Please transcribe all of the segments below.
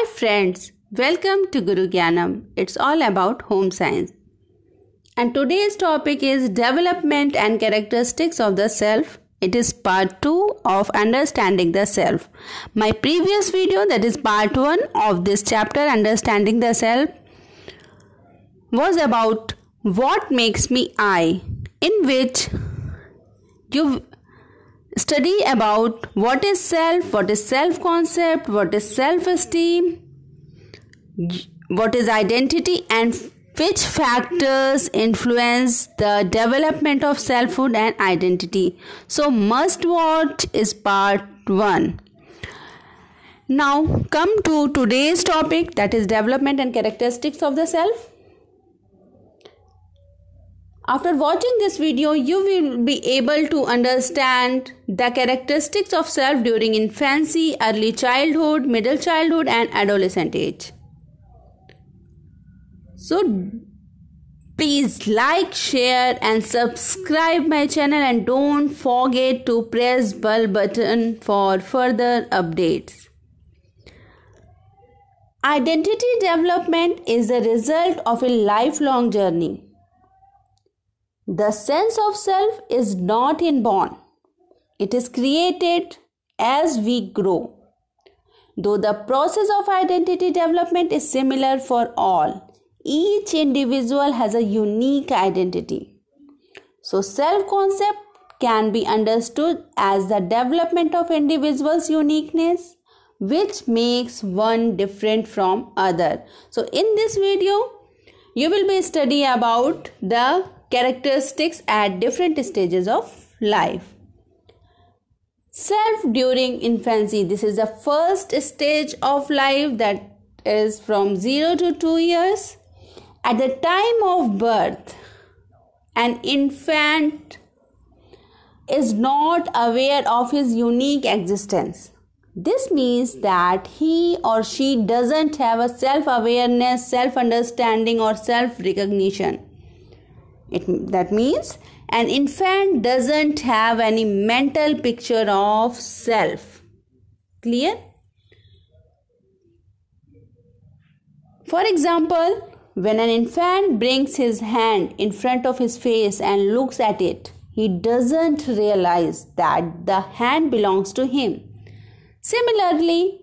Hi friends, welcome to Guru Gyanam. It's all about home science. And today's topic is development and characteristics of the self. It is part 2 of understanding the self. My previous video that is part 1 of this chapter understanding the self was about what makes me I in which you study about what is self, what is self concept, what is self esteem, what is identity, and which factors influence the development of selfhood and identity. So, must watch is part 1. Now, come to today's topic that is development and characteristics of the self. After watching this video, you will be able to understand the characteristics of self during infancy, early childhood, middle childhood, and adolescent age. So, please like, share, and subscribe my channel, and don't forget to press bell button for further updates. Identity development is the result of a lifelong journey the sense of self is not inborn, it is created as we grow. Though the process of identity development is similar for all, each individual has a unique identity. So, self concept can be understood as the development of individual's uniqueness which makes one different from other so in this video you will be study about the characteristics at different stages of life. Self during infancy. This is the first stage of life that is from 0 to 2 years. At the time of birth, an infant is not aware of his unique existence. This means that he or she doesn't have a self awareness, self understanding, or self recognition. It, that means an infant doesn't have any mental picture of self. Clear? For example, when an infant brings his hand in front of his face and looks at it, he doesn't realize that the hand belongs to him. Similarly,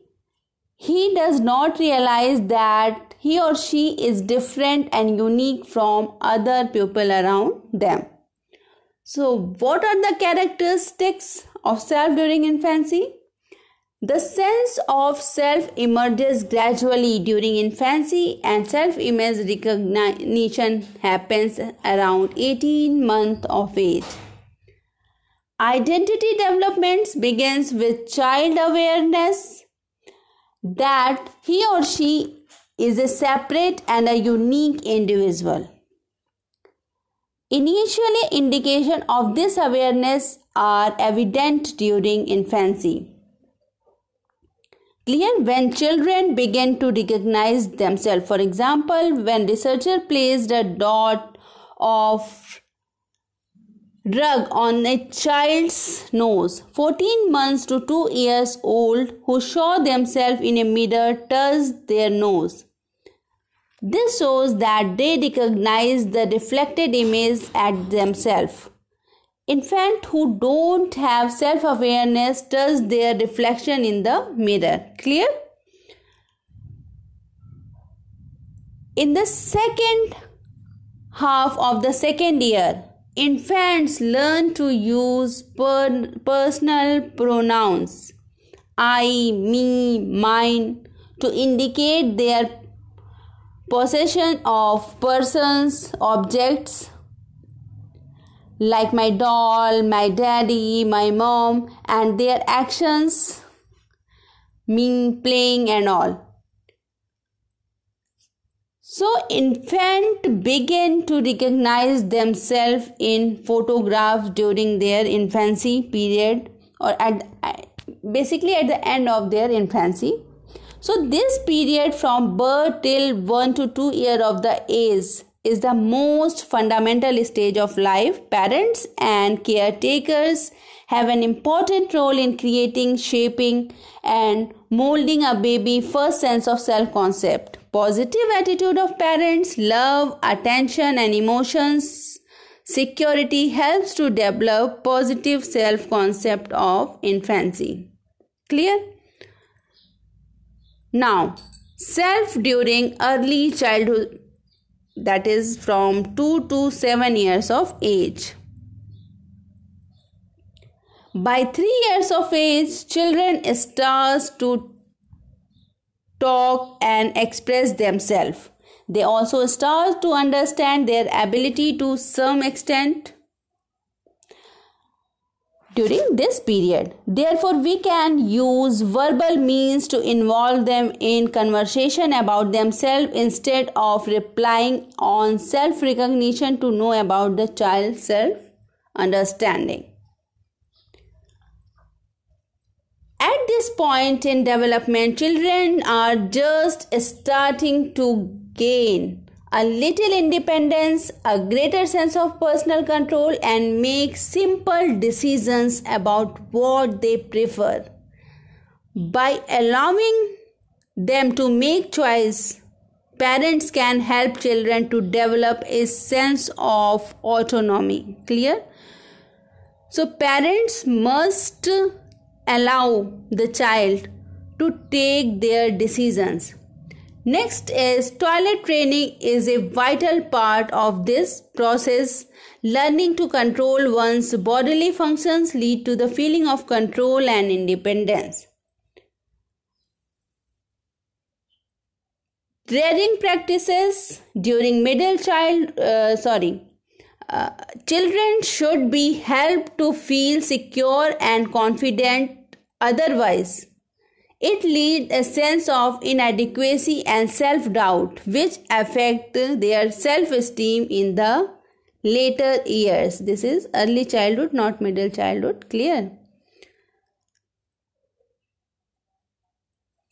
he does not realize that he or she is different and unique from other people around them. So, what are the characteristics of self during infancy? The sense of self emerges gradually during infancy, and self image recognition happens around 18 months of age. Identity development begins with child awareness that he or she is a separate and a unique individual. Initially, indication of this awareness are evident during infancy. Clear when children begin to recognize themselves. For example, when researcher placed a dot of drug on a child's nose. 14 months to 2 years old who show themselves in a mirror touch their nose. This shows that they recognize the reflected image at themselves. Infants who don't have self awareness touch their reflection in the mirror. Clear? In the second half of the second year, Infants learn to use per- personal pronouns I, me, mine to indicate their possession of persons, objects like my doll, my daddy, my mom, and their actions, me, playing, and all. So infant begin to recognize themselves in photographs during their infancy period or at basically at the end of their infancy. So this period from birth till 1 to 2 year of the age is the most fundamental stage of life. Parents and caretakers have an important role in creating, shaping and molding a baby's first sense of self-concept. Positive attitude of parents, love, attention, and emotions. Security helps to develop positive self concept of infancy. Clear? Now, self during early childhood, that is from 2 to 7 years of age. By 3 years of age, children starts to talk, and express themselves. They also start to understand their ability to some extent during this period. Therefore, we can use verbal means to involve them in conversation about themselves instead of replying on self recognition to know about the child's self understanding. At this point in development, children are just starting to gain a little independence, a greater sense of personal control, and make simple decisions about what they prefer. By allowing them to make choice, parents can help children to develop a sense of autonomy. Clear? So, parents must allow the child to take their decisions. Next is toilet training is a vital part of this process. Learning to control one's bodily functions lead to the feeling of control and independence. Training practices during middle child uh, sorry children should be helped to feel secure and confident otherwise it leads a sense of inadequacy and self-doubt which affect their self-esteem in the later years this is early childhood not middle childhood clear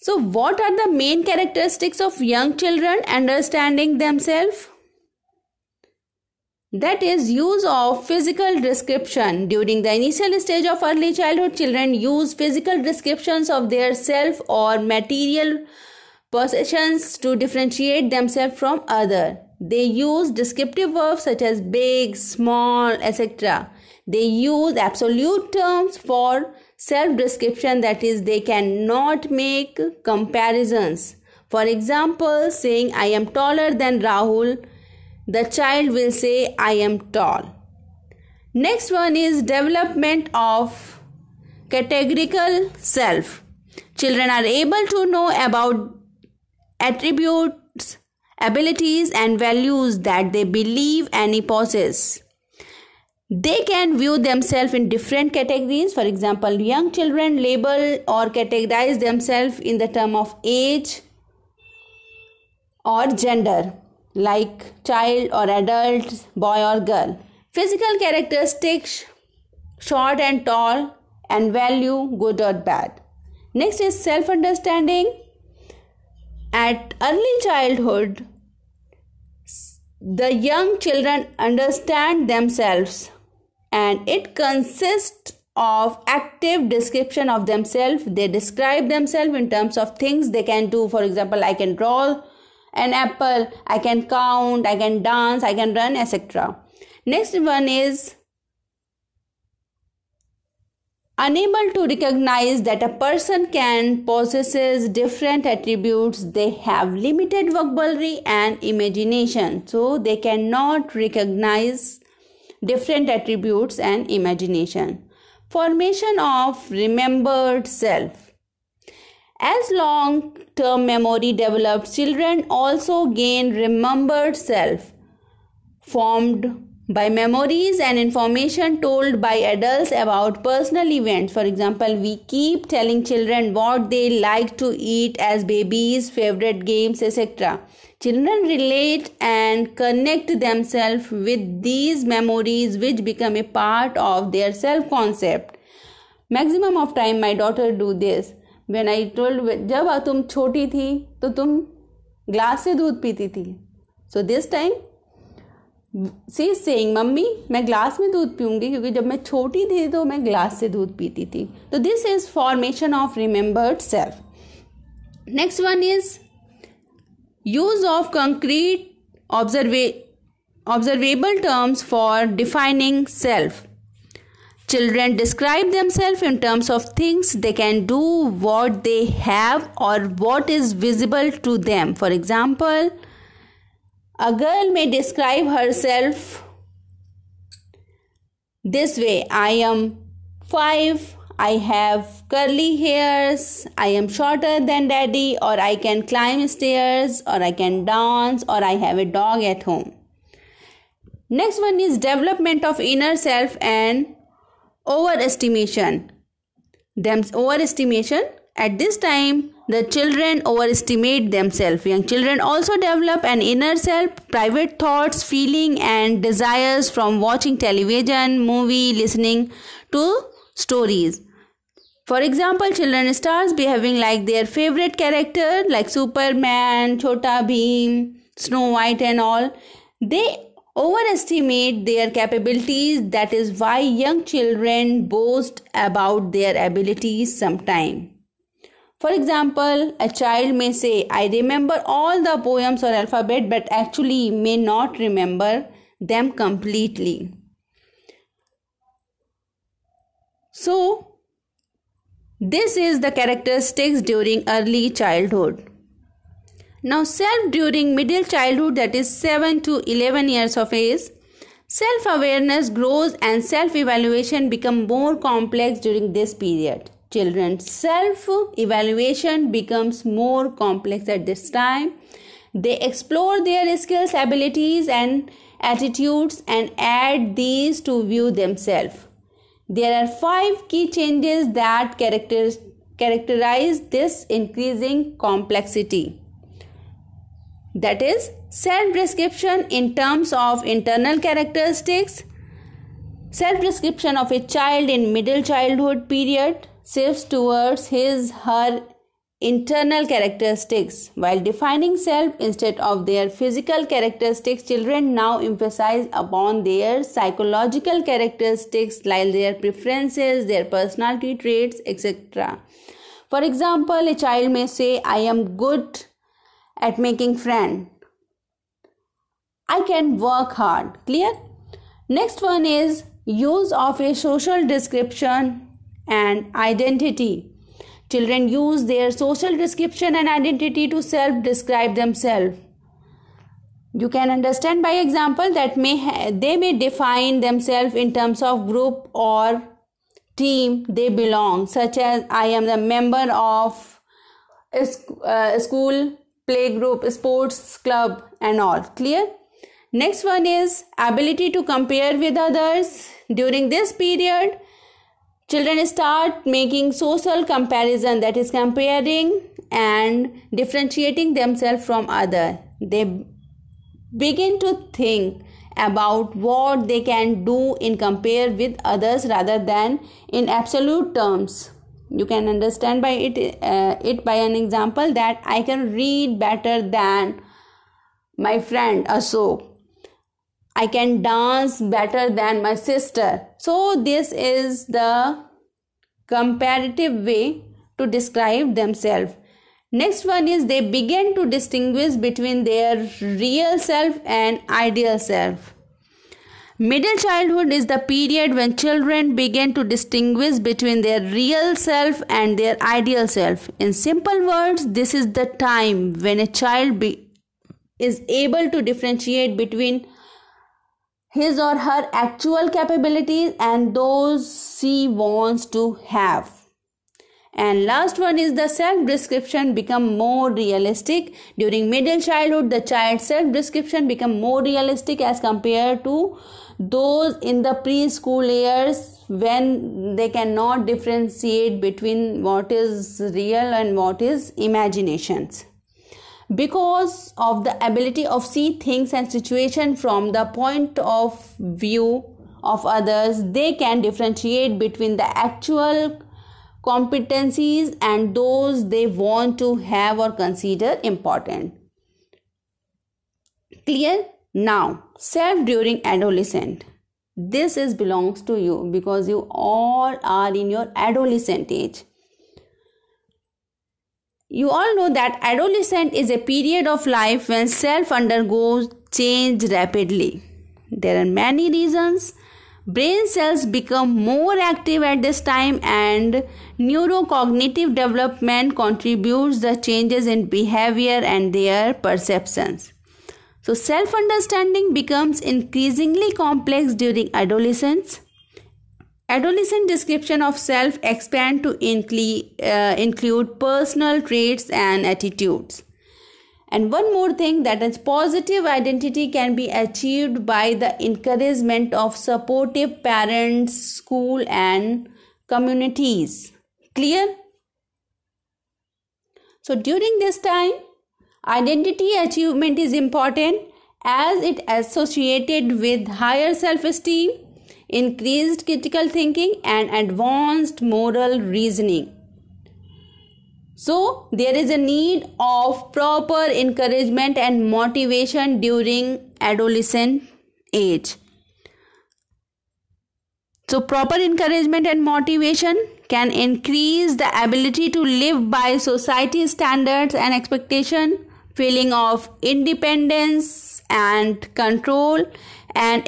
so what are the main characteristics of young children understanding themselves that is use of physical description during the initial stage of early childhood children use physical descriptions of their self or material possessions to differentiate themselves from other they use descriptive verbs such as big small etc they use absolute terms for self description that is they cannot make comparisons for example saying i am taller than rahul the child will say, I am tall. Next one is development of categorical self. Children are able to know about attributes, abilities, and values that they believe and possess. They can view themselves in different categories. For example, young children label or categorize themselves in the term of age or gender like child or adult, boy or girl. Physical characteristics short and tall, and value good or bad. Next is self understanding. At early childhood, the young children understand themselves and it consists of active description of themselves they describe themselves in terms of things they can do for example i can draw an apple i can count i can dance i can run etc next one is unable to recognize that a person can possesses different attributes they have limited vocabulary and imagination so they cannot recognize different attributes and imagination formation of remembered self as long term memory develops, children also gain remembered self formed by memories and information told by adults about personal events. For example, we keep telling children what they like to eat as babies, favorite games, etc. Children relate and connect themselves with these memories, which become a part of their self concept. Maximum of time, my daughter do this when I told जब तुम छोटी थी तो तुम glass से दूध पीती थी so this time she sang saying mummy मैं ग्लास में दूध पीऊँगी क्योंकि जब मैं छोटी थी तो मैं ग्लास से दूध पीती थी तो this is formation of remembered self next one is use of concrete observe observable terms for defining self Children describe themselves in terms of things they can do, what they have, or what is visible to them. For example, a girl may describe herself this way I am five, I have curly hairs, I am shorter than daddy, or I can climb stairs, or I can dance, or I have a dog at home. Next one is development of inner self and overestimation them overestimation at this time the children overestimate themselves young children also develop an inner self private thoughts feeling and desires from watching television movie listening to stories for example children starts behaving like their favorite character like superman chota bheem snow white and all they overestimate their capabilities that is why young children boast about their abilities sometime for example a child may say i remember all the poems or alphabet but actually may not remember them completely so this is the characteristics during early childhood now self during middle childhood that is 7 to 11 years of age self awareness grows and self evaluation become more complex during this period. Children self evaluation becomes more complex at this time. They explore their skills, abilities and attitudes and add these to view themselves. There are five key changes that characterize this increasing complexity that is self description in terms of internal characteristics self description of a child in middle childhood period shifts towards his her internal characteristics while defining self instead of their physical characteristics children now emphasize upon their psychological characteristics like their preferences their personality traits etc for example a child may say i am good at making friend. I can work hard. Clear? Next one is use of a social description and identity. Children use their social description and identity to self describe themselves. You can understand by example that may ha- they may define themselves in terms of group or team they belong, such as I am the member of a sc- uh, school playgroup, sports club, and all. Clear? Next one is ability to compare with others. During this period, children start making social comparison that is comparing and differentiating themselves from other. They begin to think about what they can do in compare with others rather than in absolute terms you can understand by it uh, it by an example that i can read better than my friend so. i can dance better than my sister so this is the comparative way to describe themselves next one is they begin to distinguish between their real self and ideal self Middle childhood is the period when children begin to distinguish between their real self and their ideal self. In simple words, this is the time when a child be- is able to differentiate between his or her actual capabilities and those she wants to have. And last one is the self description become more realistic. During middle childhood, the child self description become more realistic as compared to those in the preschool years when they cannot differentiate between what is real and what is imaginations because of the ability of see things and situation from the point of view of others they can differentiate between the actual competencies and those they want to have or consider important. Clear? Now, self during adolescent. This is belongs to you because you all are in your adolescent age. You all know that adolescent is a period of life when self undergoes change rapidly. There are many reasons Brain cells become more active at this time and neurocognitive development contributes the changes in behavior and their perceptions. So self-understanding becomes increasingly complex during adolescence. Adolescent description of self expand to uh, include personal traits and attitudes. And one more thing that is positive identity can be achieved by the encouragement of supportive parents, school, and communities. Clear? So during this time, identity achievement is important as it associated with higher self-esteem, increased critical thinking, and advanced moral reasoning. So, there is a need of proper encouragement and motivation during adolescent age. So, proper encouragement and motivation can increase the ability to live by society standards and expectation, feeling of independence and control, and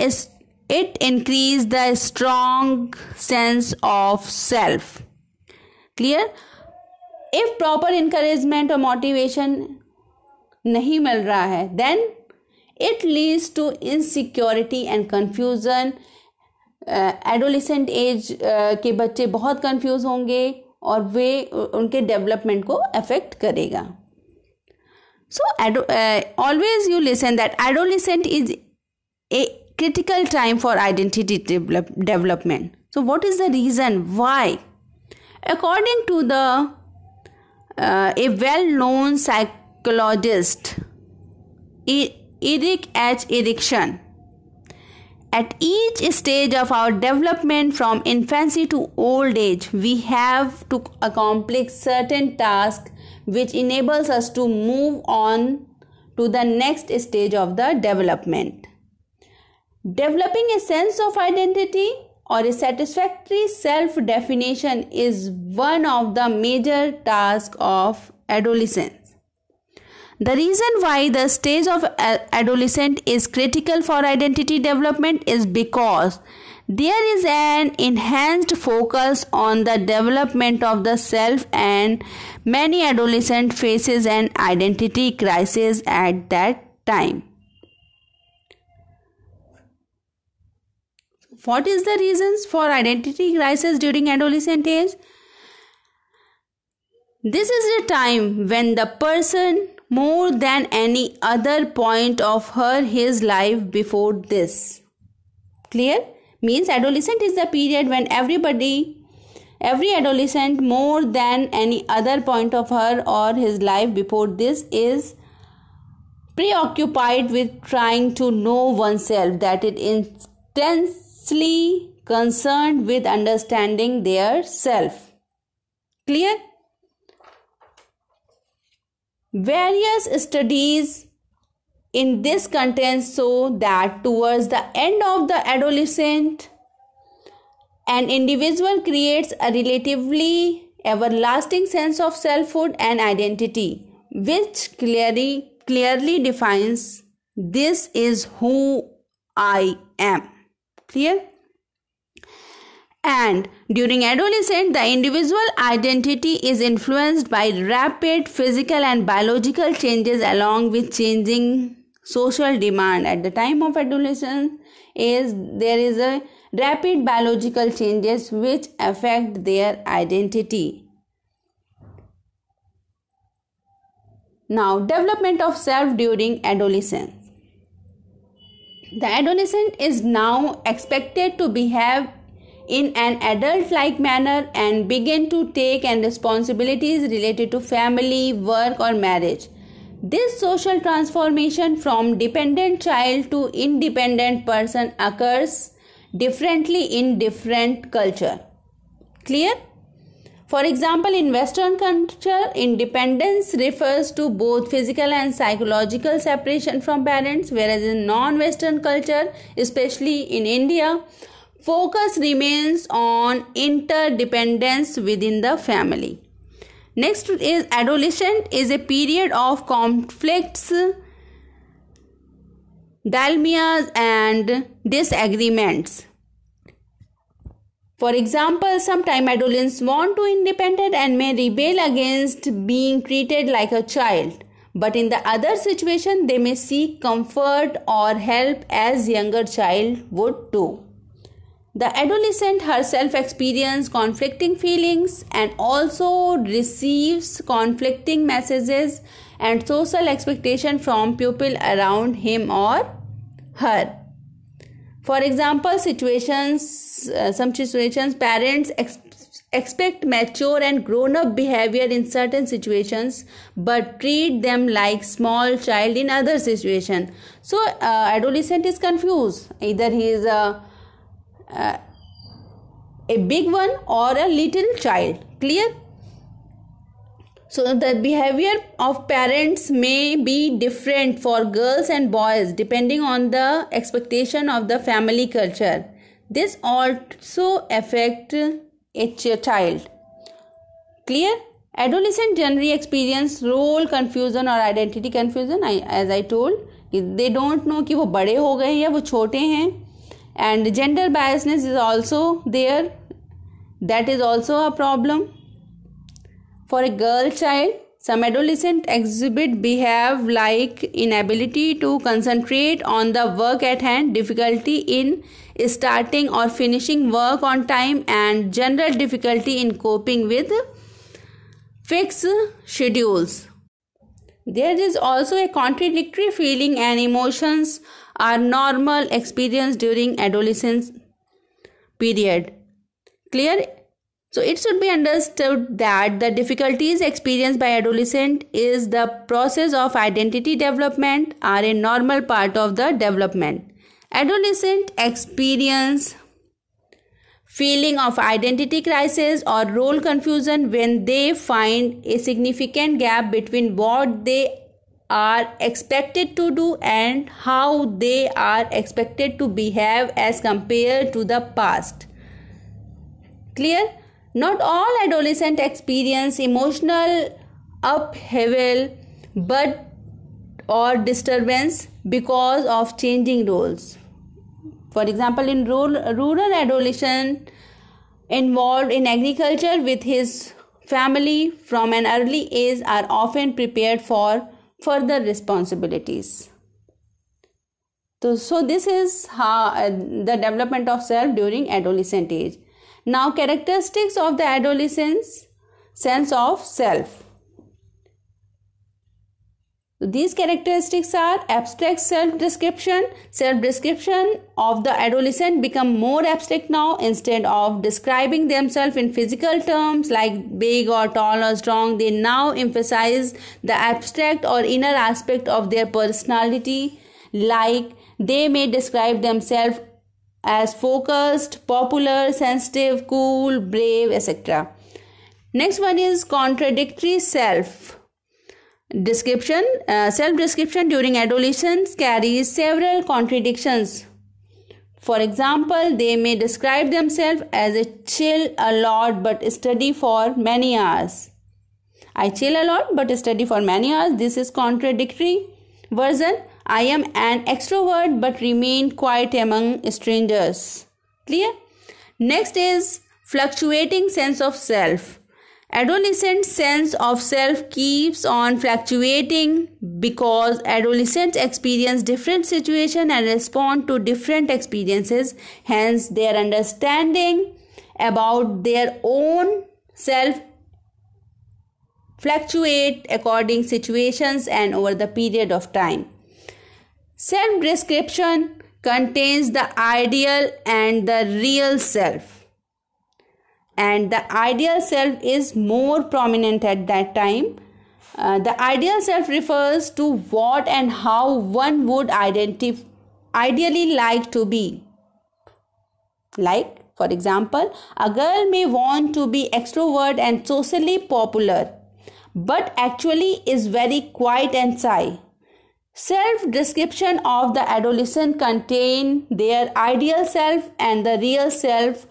it increase the strong sense of self. Clear? If proper encouragement और motivation नहीं मिल रहा है then it leads to insecurity and confusion adolescent age के बच्चे बहुत confuse होंगे और वे उनके डेवलपमेंट को अफेक्ट करेगा so always you listen that adolescent is a critical time for identity development so what is the reason why according to the uh, a well-known psychologist, Eric H. Erickson. At each stage of our development from infancy to old age, we have to accomplish certain tasks which enables us to move on to the next stage of the development. Developing a sense of identity or a satisfactory self definition is one of the major tasks of adolescence. The reason why the stage of adolescent is critical for identity development is because there is an enhanced focus on the development of the self and many adolescent faces an identity crisis at that time. What is the reasons for identity crisis during adolescent age? This is the time when the person more than any other point of her his life before this. Clear? Means adolescent is the period when everybody every adolescent more than any other point of her or his life before this is preoccupied with trying to know oneself that it intense concerned with understanding their self. Clear? Various studies in this content show that towards the end of the adolescent, an individual creates a relatively everlasting sense of selfhood and identity, which clearly clearly defines this is who I am clear and during adolescence the individual identity is influenced by rapid physical and biological changes along with changing social demand at the time of adolescence is there is a rapid biological changes which affect their identity now development of self during adolescence the adolescent is now expected to behave in an adult like manner and begin to take and responsibilities related to family, work, or marriage. This social transformation from dependent child to independent person occurs differently in different culture. Clear? For example, in Western culture, independence refers to both physical and psychological separation from parents, whereas in non Western culture, especially in India, focus remains on interdependence within the family. Next is adolescent is a period of conflicts, dalmias and disagreements for example, sometimes adolescents want to independent and may rebel against being treated like a child. But in the other situation, they may seek comfort or help as younger child would do. The adolescent herself experiences conflicting feelings and also receives conflicting messages and social expectation from people around him or her. For example, situations, uh, some situations, parents ex- expect mature and grown up behavior in certain situations but treat them like small child in other situation so uh, adolescent is confused either he is a, a uh, a big one or a little child clear so the behavior of parents may be different for girls and boys depending on the expectation of the family culture. This also affect a child. Clear? Adolescent generally experience role confusion or identity confusion. I, as I told, they don't know कि वो बड़े हो गए या वो छोटे हैं. And gender biasness is also there. That is also a problem. For a girl child, some adolescents exhibit behave like inability to concentrate on the work at hand, difficulty in starting or finishing work on time, and general difficulty in coping with fixed schedules. There is also a contradictory feeling and emotions are normal experience during adolescence period. Clear so it should be understood that the difficulties experienced by adolescent is the process of identity development are a normal part of the development. Adolescent experience feeling of identity crisis or role confusion when they find a significant gap between what they are expected to do and how they are expected to behave as compared to the past. Clear? Not all adolescent experience emotional upheaval but or disturbance because of changing roles. For example, in rural, rural adolescent involved in agriculture with his family from an early age are often prepared for further responsibilities. So, so this is how uh, the development of self during adolescent age. Now, characteristics of the adolescence sense of self. These characteristics are abstract self-description. Self-description of the adolescent become more abstract now instead of describing themselves in physical terms like big or tall or strong. They now emphasize the abstract or inner aspect of their personality like they may describe themselves as focused, popular, sensitive, cool, brave, etc. Next one is contradictory self description. Uh, self description during adolescence carries several contradictions. For example, they may describe themselves as a chill a lot but study for many hours. I chill a lot but study for many hours. This is contradictory version I am an extrovert but remain quiet among strangers. Clear? Next is fluctuating sense of self. Adolescent sense of self keeps on fluctuating because adolescents experience different situations and respond to different experiences. Hence, their understanding about their own self fluctuate according situations and over the period of time. Self description contains the ideal and the real self. And the ideal self is more prominent at that time. Uh, the ideal self refers to what and how one would identif- ideally like to be. Like, for example, a girl may want to be extrovert and socially popular, but actually is very quiet and shy. Self description of the adolescent contain their ideal self and the real self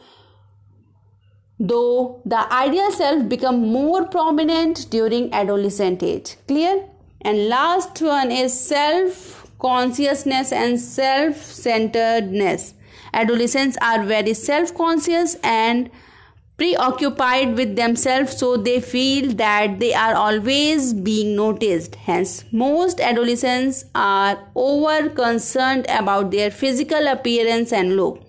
though the ideal self become more prominent during adolescent age clear and last one is self consciousness and self centeredness adolescents are very self conscious and preoccupied with themselves so they feel that they are always being noticed hence most adolescents are over concerned about their physical appearance and look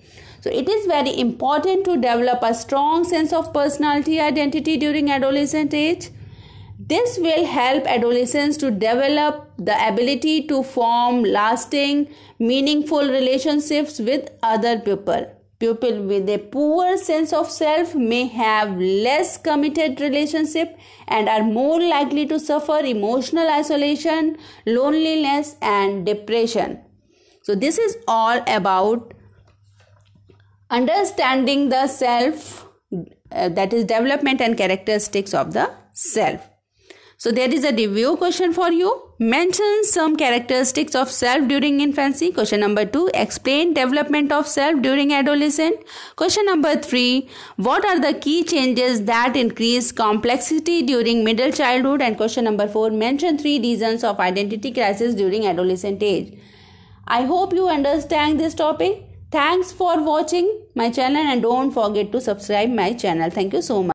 so it is very important to develop a strong sense of personality identity during adolescent age this will help adolescents to develop the ability to form lasting meaningful relationships with other people People with a poor sense of self may have less committed relationship and are more likely to suffer emotional isolation, loneliness and depression. So this is all about understanding the self uh, that is development and characteristics of the self. So there is a review question for you. Mention some characteristics of self during infancy. Question number 2. Explain development of self during adolescence. Question number 3. What are the key changes that increase complexity during middle childhood? And question number 4. Mention 3 reasons of identity crisis during adolescent age. I hope you understand this topic. Thanks for watching my channel and don't forget to subscribe my channel. Thank you so much.